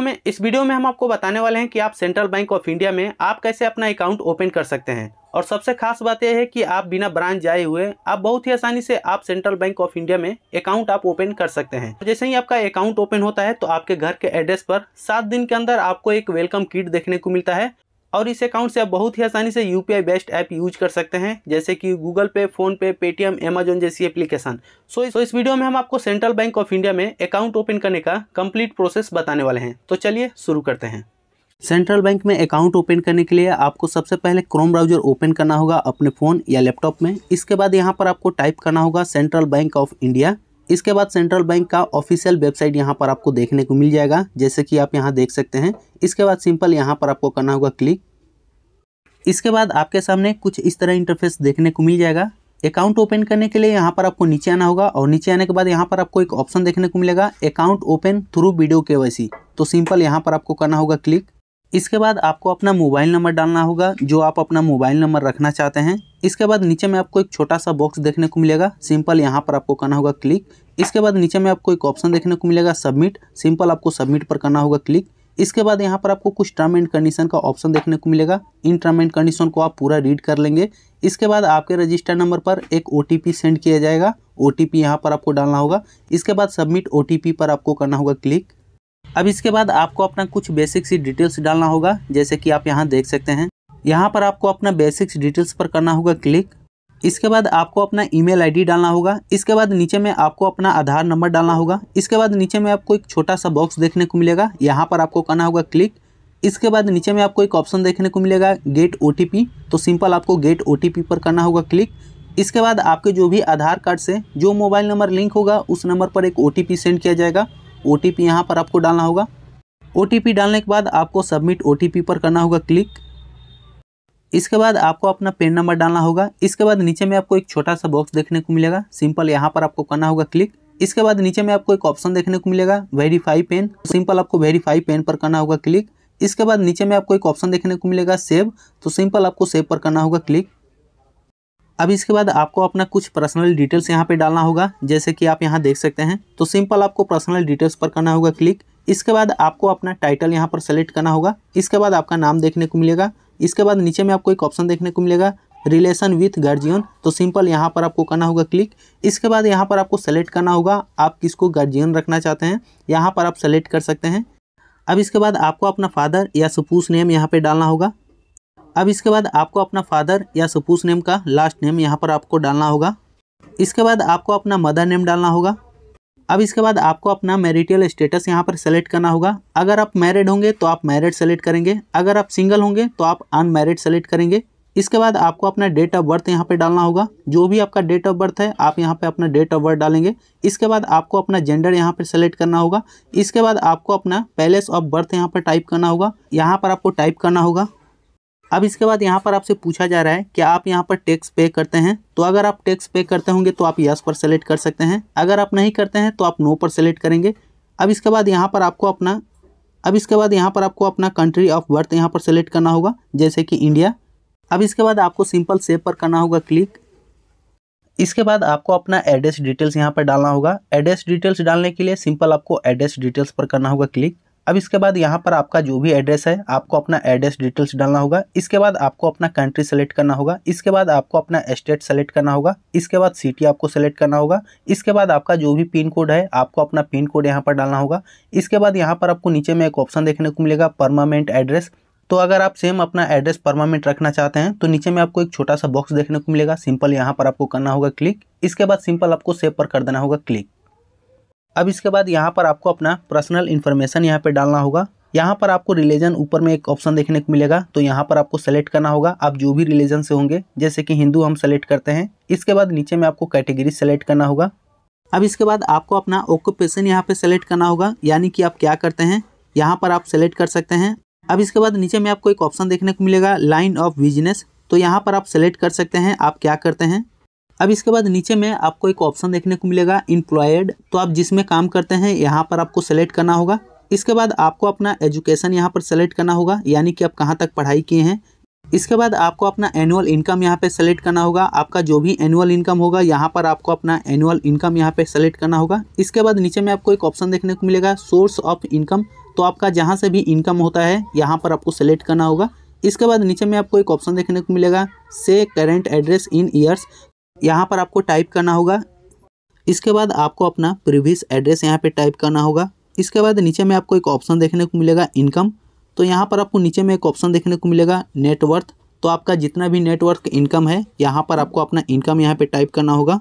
में इस वीडियो में हम आपको बताने वाले हैं कि आप सेंट्रल बैंक ऑफ इंडिया में आप कैसे अपना अकाउंट ओपन कर सकते हैं और सबसे खास बात यह है कि आप बिना ब्रांच जाए हुए आप बहुत ही आसानी से आप सेंट्रल बैंक ऑफ इंडिया में अकाउंट आप ओपन कर सकते हैं जैसे ही आपका अकाउंट ओपन होता है तो आपके घर के एड्रेस पर सात दिन के अंदर आपको एक वेलकम किट देखने को मिलता है और इस अकाउंट से आप बहुत ही आसानी से यू बेस्ट ऐप यूज कर सकते हैं जैसे कि Google pay PhonePe Paytm Amazon जैसी एप्लीकेशन सो so, so इस वीडियो में हम आपको सेंट्रल बैंक ऑफ इंडिया में अकाउंट ओपन करने का कंप्लीट प्रोसेस बताने वाले हैं तो चलिए शुरू करते हैं सेंट्रल बैंक में अकाउंट ओपन करने के लिए आपको सबसे पहले क्रोम ब्राउजर ओपन करना होगा अपने फ़ोन या लैपटॉप में इसके बाद यहाँ पर आपको टाइप करना होगा सेंट्रल बैंक ऑफ इंडिया इसके बाद सेंट्रल बैंक का ऑफिशियल वेबसाइट यहाँ पर आपको देखने को मिल जाएगा जैसे कि आप यहाँ देख सकते हैं इसके बाद सिंपल यहाँ पर आपको करना होगा क्लिक इसके बाद आपके सामने कुछ इस तरह इंटरफेस देखने को मिल जाएगा अकाउंट ओपन करने के लिए यहाँ पर आपको नीचे आना होगा और नीचे आने के बाद यहाँ पर आपको एक ऑप्शन देखने को मिलेगा अकाउंट ओपन थ्रू वीडियो के तो सिंपल यहाँ पर आपको करना होगा क्लिक इसके बाद आपको अपना मोबाइल नंबर डालना होगा जो आप अपना मोबाइल नंबर रखना चाहते हैं इसके बाद नीचे में आपको एक छोटा सा बॉक्स देखने को मिलेगा सिंपल यहाँ पर आपको करना होगा क्लिक इसके बाद नीचे में आपको एक ऑप्शन देखने को मिलेगा सबमिट सिंपल आपको सबमिट पर करना होगा क्लिक इसके बाद यहाँ पर आपको कुछ टर्म एंड कंडीशन का ऑप्शन देखने को मिलेगा इन टर्म एंड कंडीशन को आप पूरा रीड कर लेंगे इसके बाद आपके रजिस्टर नंबर पर एक ओ सेंड किया जाएगा ओ टी यहाँ पर आपको डालना होगा इसके बाद सबमिट ओ पर आपको करना होगा क्लिक अब इसके बाद आपको अपना कुछ बेसिक सी डिटेल्स डालना होगा जैसे कि आप यहाँ देख सकते हैं यहाँ पर आपको अपना बेसिक्स डिटेल्स पर करना होगा क्लिक इसके बाद आपको अपना ईमेल आईडी डालना होगा इसके बाद नीचे में आपको अपना आधार नंबर डालना होगा इसके बाद नीचे में आपको एक छोटा सा बॉक्स देखने को मिलेगा यहाँ पर आपको करना होगा क्लिक इसके बाद नीचे में आपको एक ऑप्शन देखने को मिलेगा गेट ओ तो सिंपल आपको गेट ओ पर करना होगा क्लिक इसके बाद आपके जो भी आधार कार्ड से जो मोबाइल नंबर लिंक होगा उस नंबर पर एक ओ सेंड किया जाएगा ओ टी यहाँ पर आपको डालना होगा ओ डालने के बाद आपको सबमिट ओ पर करना होगा क्लिक इसके बाद आपको अपना पेन नंबर डालना होगा इसके बाद नीचे में आपको एक छोटा सा बॉक्स देखने को मिलेगा सिंपल यहाँ पर आपको करना होगा क्लिक इसके बाद नीचे में आपको एक ऑप्शन देखने को मिलेगा वेरीफाई पेन सिंपल आपको वेरीफाई पेन पर करना होगा क्लिक इसके बाद नीचे में आपको एक ऑप्शन देखने को मिलेगा सेव तो सिंपल आपको सेव पर करना होगा क्लिक अब इसके बाद आपको अपना कुछ पर्सनल डिटेल्स यहाँ पे डालना होगा जैसे कि आप यहाँ देख सकते हैं तो सिंपल आपको पर्सनल डिटेल्स पर करना होगा क्लिक इसके बाद आपको अपना टाइटल यहाँ पर सेलेक्ट करना होगा इसके बाद आपका नाम देखने को मिलेगा इसके बाद नीचे में आपको एक ऑप्शन देखने को मिलेगा रिलेशन विथ गार्जियन तो सिंपल यहाँ पर आपको करना होगा क्लिक इसके बाद यहाँ पर आपको सेलेक्ट करना होगा आप किसको गार्जियन रखना चाहते हैं यहाँ पर आप सेलेक्ट कर सकते हैं अब इसके बाद आपको अपना फादर या सपूस नेम यहाँ पे डालना होगा अब इसके बाद आपको अपना फादर या सपूस नेम का लास्ट नेम यहाँ पर आपको डालना होगा इसके बाद आपको अपना मदर नेम डालना होगा अब इसके बाद आपको अपना मैरिटियल स्टेटस यहाँ पर सेलेक्ट करना होगा अगर आप मैरिड होंगे तो आप मैरिड सेलेक्ट करेंगे अगर आप सिंगल होंगे तो आप अनमैरिड सेलेक्ट करेंगे इसके बाद आपको अपना डेट ऑफ बर्थ यहाँ पर डालना होगा जो भी आपका डेट ऑफ बर्थ है आप यहाँ पर अपना डेट ऑफ बर्थ डालेंगे इसके बाद आपको अपना जेंडर यहाँ पर सेलेक्ट करना होगा इसके बाद आपको अपना पैलेस ऑफ बर्थ यहाँ पर टाइप करना होगा यहाँ पर आपको टाइप करना होगा अब इसके बाद यहाँ पर आपसे पूछा जा रहा है कि आप यहाँ पर टैक्स पे करते हैं तो अगर आप टैक्स पे करते होंगे तो आप यस पर सेलेक्ट कर सकते हैं अगर आप नहीं करते हैं तो आप नो पर सेलेक्ट करेंगे अब इसके बाद यहाँ पर आपको अपना अब इसके बाद यहाँ पर आपको अपना कंट्री ऑफ बर्थ यहाँ पर सेलेक्ट करना होगा जैसे कि इंडिया अब इसके बाद आपको सिंपल सेव पर करना होगा क्लिक इसके बाद आपको अपना एड्रेस डिटेल्स यहाँ पर डालना होगा एड्रेस डिटेल्स डालने के लिए सिंपल आपको एड्रेस डिटेल्स पर करना होगा क्लिक अब इसके बाद यहाँ पर आपका जो भी एड्रेस है आपको अपना एड्रेस डिटेल्स डालना होगा इसके बाद आपको अपना कंट्री सेलेक्ट करना होगा इसके बाद आपको अपना स्टेट सेलेक्ट करना होगा इसके बाद सिटी आपको सेलेक्ट करना होगा इसके बाद आपका जो भी पिन कोड है आपको अपना पिन कोड यहाँ पर डालना होगा इसके बाद यहाँ पर आपको नीचे में एक ऑप्शन देखने को मिलेगा परमानेंट एड्रेस तो अगर आप सेम अपना एड्रेस परमानेंट रखना चाहते हैं तो नीचे में आपको एक छोटा सा बॉक्स देखने को मिलेगा सिंपल यहाँ पर आपको करना होगा क्लिक इसके बाद सिंपल आपको सेव पर कर देना होगा क्लिक अब इसके बाद यहाँ पर आपको अपना पर्सनल इन्फॉर्मेशन यहाँ पर डालना होगा यहाँ पर आपको रिलीजन ऊपर में एक ऑप्शन देखने को मिलेगा तो यहाँ पर आपको सेलेक्ट करना होगा आप जो भी रिलीजन से होंगे जैसे कि हिंदू हम सेलेक्ट करते हैं इसके बाद नीचे में आपको कैटेगरी सेलेक्ट करना होगा अब इसके बाद आपको अपना ऑक्यूपेशन यहाँ पे सेलेक्ट करना होगा यानी कि आप क्या करते हैं यहाँ पर आप सेलेक्ट कर सकते हैं अब इसके बाद नीचे में आपको एक ऑप्शन देखने को मिलेगा लाइन ऑफ बिजनेस तो यहाँ पर आप सेलेक्ट कर सकते हैं आप क्या करते हैं अब इसके बाद नीचे में आपको एक ऑप्शन देखने को मिलेगा इम्प्लॉयड तो आप जिसमें काम करते हैं यहाँ पर आपको सेलेक्ट करना होगा इसके बाद आपको अपना एजुकेशन यहाँ पर सेलेक्ट करना होगा यानी कि आप कहाँ तक पढ़ाई किए हैं इसके बाद आपको अपना एनुअल इनकम यहाँ पे सेलेक्ट करना होगा आपका जो भी एनुअल इनकम होगा यहाँ पर आपको अपना एनुअल इनकम यहाँ पे सेलेक्ट करना होगा इसके बाद नीचे में आपको एक ऑप्शन देखने को मिलेगा सोर्स ऑफ इनकम तो आपका जहाँ से भी इनकम होता है यहाँ पर आपको सेलेक्ट करना होगा इसके बाद नीचे में आपको एक ऑप्शन देखने को मिलेगा से करेंट एड्रेस इन ईयर्स यहाँ पर आपको टाइप करना होगा इसके बाद आपको अपना प्रीवियस एड्रेस यहाँ पे टाइप करना होगा इसके बाद नीचे में आपको एक ऑप्शन देखने को मिलेगा इनकम तो यहाँ पर आपको नीचे में एक ऑप्शन देखने को मिलेगा नेटवर्थ तो आपका जितना भी नेटवर्थ इनकम है यहाँ पर आपको अपना इनकम यहाँ पे टाइप करना होगा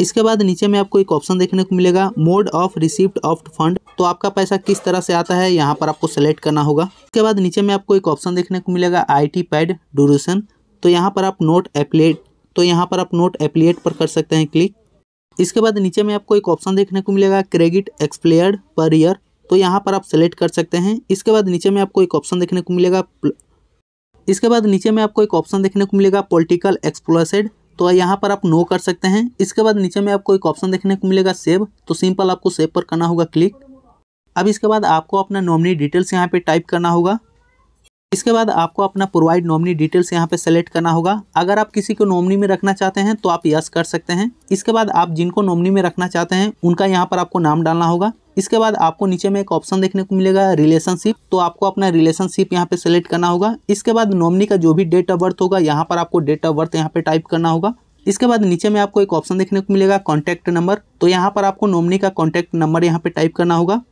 इसके बाद नीचे में आपको एक ऑप्शन देखने को मिलेगा mode of receipt of fund तो आपका पैसा किस तरह से आता है यहाँ पर आपको सेलेक्ट करना होगा इसके बाद नीचे में आपको एक ऑप्शन देखने को मिलेगा आई टी पैड ड्यूरेशन तो यहाँ पर आप नोट एप्लेट तो यहाँ पर आप नोट एप्लीट पर कर सकते हैं क्लिक इसके बाद नीचे में आपको एक ऑप्शन देखने को मिलेगा क्रेडिट एक्सप्लेयर पर ईयर तो यहाँ पर आप सेलेक्ट कर सकते हैं इसके बाद नीचे में आपको एक ऑप्शन देखने को मिलेगा इसके बाद नीचे में आपको एक ऑप्शन देखने को मिलेगा पॉलिटिकल एक्सप्लोसेड तो यहाँ पर आप नो कर सकते हैं इसके बाद नीचे में आपको एक ऑप्शन देखने को मिलेगा सेव तो सिंपल आपको सेव पर करना होगा क्लिक अब इसके बाद आपको अपना नॉमिनी डिटेल्स यहाँ पे टाइप करना होगा इसके बाद आपको अपना प्रोवाइड नॉमनी डिटेल्स यहाँ पे सेलेक्ट करना होगा अगर आप किसी को नॉमनी में रखना चाहते हैं तो आप यस कर सकते हैं इसके बाद आप जिनको नॉमनी में रखना चाहते हैं उनका यहाँ पर आपको नाम डालना होगा इसके बाद आपको नीचे में एक ऑप्शन देखने को मिलेगा रिलेशनशिप तो आपको अपना रिलेशनशिप यहाँ पे सेलेक्ट करना होगा इसके बाद नॉमनी का जो भी डेट ऑफ बर्थ होगा यहाँ पर आपको डेट ऑफ बर्थ यहाँ पे टाइप करना होगा इसके बाद नीचे में आपको एक ऑप्शन देखने को मिलेगा कॉन्टैक्ट नंबर तो यहाँ पर आपको नॉमनी का कॉन्टैक्ट नंबर यहाँ पे टाइप करना होगा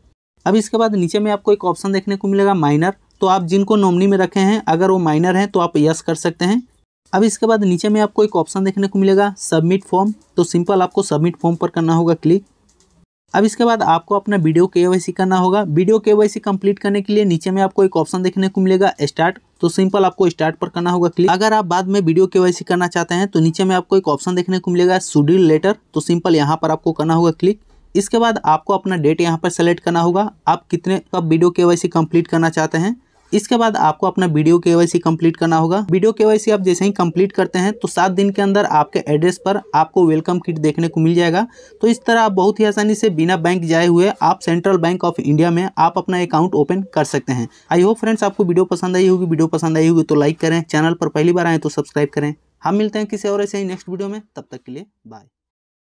अब इसके बाद नीचे में आपको एक ऑप्शन देखने को मिलेगा माइनर तो आप जिनको नॉमनी में रखे हैं अगर वो माइनर हैं तो आप यस कर सकते हैं अब इसके बाद नीचे में आपको एक ऑप्शन देखने को मिलेगा सबमिट फॉर्म तो सिंपल आपको सबमिट फॉर्म पर करना होगा क्लिक अब इसके बाद आपको अपना वीडियो के करना होगा वीडियो के कंप्लीट करने के लिए नीचे में आपको एक ऑप्शन देखने को मिलेगा स्टार्ट तो सिंपल आपको स्टार्ट पर करना होगा क्लिक अगर आप बाद में वीडियो के करना चाहते हैं तो नीचे में आपको एक ऑप्शन देखने को मिलेगा शेड्यूल लेटर तो सिंपल यहाँ पर आपको करना होगा क्लिक इसके बाद आपको अपना डेट यहाँ पर सेलेक्ट करना होगा आप कितने कब वीडियो के कंप्लीट करना चाहते हैं इसके बाद आपको अपना वीडियो केवाईसी कंप्लीट करना होगा वीडियो केवाईसी आप जैसे ही कंप्लीट करते हैं तो सात दिन के अंदर आपके एड्रेस पर आपको वेलकम किट देखने को मिल जाएगा तो इस तरह आप बहुत ही आसानी से बिना बैंक जाए हुए आप सेंट्रल बैंक ऑफ इंडिया में आप अपना अकाउंट ओपन कर सकते हैं आई होप फ्रेंड्स आपको वीडियो पसंद आई होगी वीडियो पसंद आई होगी तो लाइक करें चैनल पर पहली बार आए तो सब्सक्राइब करें हम मिलते हैं किसी और ऐसे ही नेक्स्ट वीडियो में तब तक के लिए बाय